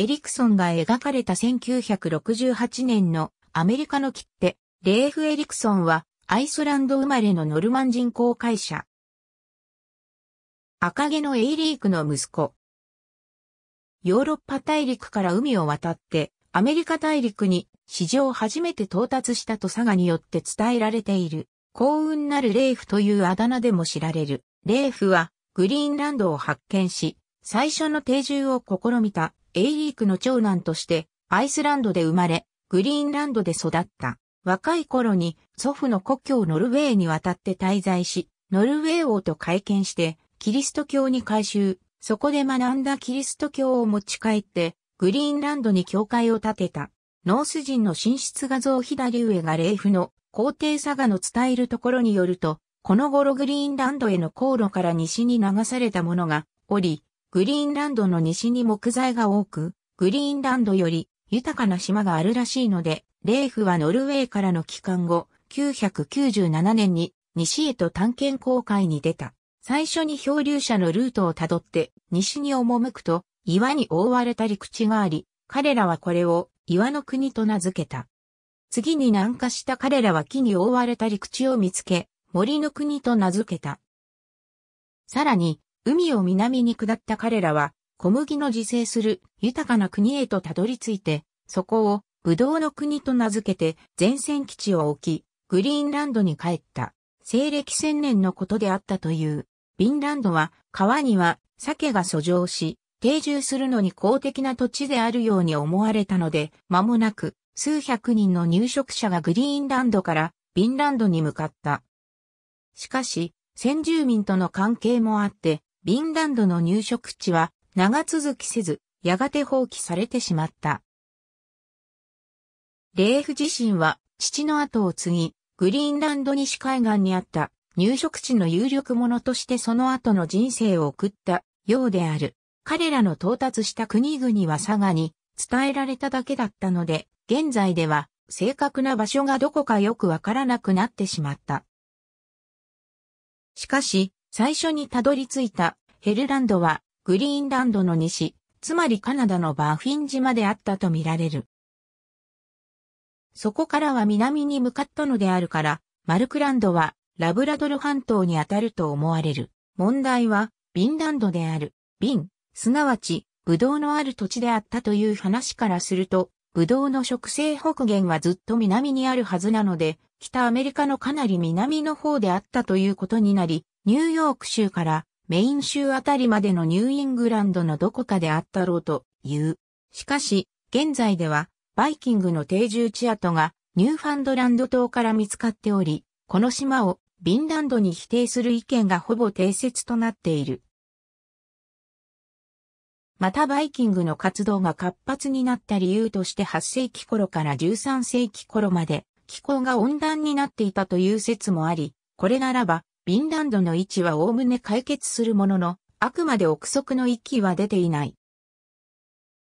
エリクソンが描かれた1968年のアメリカの切手、レーフ・エリクソンはアイスランド生まれのノルマン人公会社。赤毛のエイリークの息子。ヨーロッパ大陸から海を渡ってアメリカ大陸に史上初めて到達したと佐賀によって伝えられている。幸運なるレーフというあだ名でも知られる。レーフはグリーンランドを発見し、最初の定住を試みたエイリークの長男としてアイスランドで生まれ、グリーンランドで育った。若い頃に祖父の故郷ノルウェーに渡って滞在し、ノルウェー王と会見して、キリスト教に改宗、そこで学んだキリスト教を持ち帰って、グリーンランドに教会を建てた。ノース人の寝出画像左上が霊フの皇帝佐賀の伝えるところによると、この頃グリーンランドへの航路から西に流されたものがおり、グリーンランドの西に木材が多く、グリーンランドより豊かな島があるらしいので、レーフはノルウェーからの帰還後、997年に西へと探検航海に出た。最初に漂流者のルートをたどって西に赴くと岩に覆われた陸地があり、彼らはこれを岩の国と名付けた。次に南下した彼らは木に覆われた陸地を見つけ、森の国と名付けた。さらに、海を南に下った彼らは、小麦の自生する豊かな国へとたどり着いて、そこをブドウの国と名付けて前線基地を置き、グリーンランドに帰った。西暦千年のことであったという。ビィンランドは川には鮭が遡上し、定住するのに公的な土地であるように思われたので、間もなく数百人の入植者がグリーンランドからビィンランドに向かった。しかし、先住民との関係もあって、ビンランドの入植地は長続きせず、やがて放棄されてしまった。レーフ自身は父の後を継ぎ、グリーンランド西海岸にあった入植地の有力者としてその後の人生を送ったようである。彼らの到達した国々は佐賀に伝えられただけだったので、現在では正確な場所がどこかよくわからなくなってしまった。しかし、最初にたどり着いたヘルランドはグリーンランドの西、つまりカナダのバーフィン島であったとみられる。そこからは南に向かったのであるから、マルクランドはラブラドル半島にあたると思われる。問題は、ビンランドである。ビン、すなわち、ブドウのある土地であったという話からすると、ブドウの植生北限はずっと南にあるはずなので、北アメリカのかなり南の方であったということになり、ニューヨーク州からメイン州あたりまでのニューイングランドのどこかであったろうという。しかし、現在ではバイキングの定住地跡がニューファンドランド島から見つかっており、この島をビンランドに否定する意見がほぼ定説となっている。またバイキングの活動が活発になった理由として8世紀頃から13世紀頃まで気候が温暖になっていたという説もあり、これならばビンランドの位置は概ね解決するものの、あくまで憶測の域は出ていない。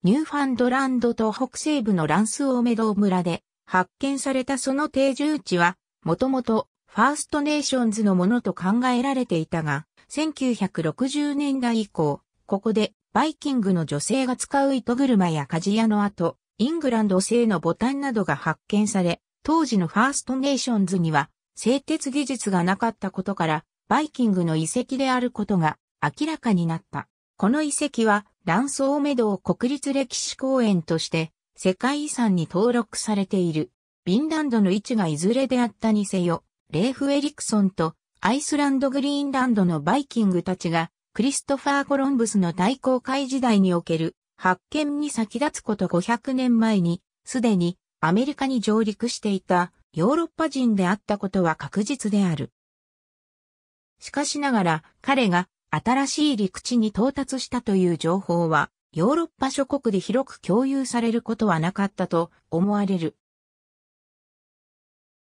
ニューファンドランドと北西部のランスオーメドー村で発見されたその定住地は、もともとファーストネーションズのものと考えられていたが、1960年代以降、ここでバイキングの女性が使う糸車や鍛冶屋の後、イングランド製のボタンなどが発見され、当時のファーストネーションズには製鉄技術がなかったことから、バイキングの遺跡であることが明らかになった。この遺跡は、ランソーメド国立歴史公園として、世界遺産に登録されている。ビンランドの位置がいずれであったにせよ、レーフ・エリクソンとアイスランド・グリーンランドのバイキングたちが、クリストファー・コロンブスの大航海時代における発見に先立つこと500年前に、すでにアメリカに上陸していたヨーロッパ人であったことは確実である。しかしながら彼が新しい陸地に到達したという情報はヨーロッパ諸国で広く共有されることはなかったと思われる。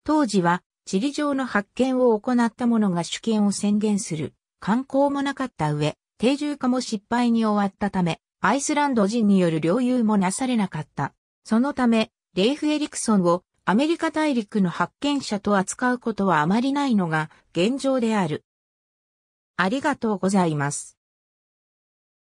当時は地理上の発見を行った者が主権を宣言する観光もなかった上、定住化も失敗に終わったため、アイスランド人による領有もなされなかった。そのため、レイフ・エリクソンをアメリカ大陸の発見者と扱うことはあまりないのが現状である。ありがとうございます。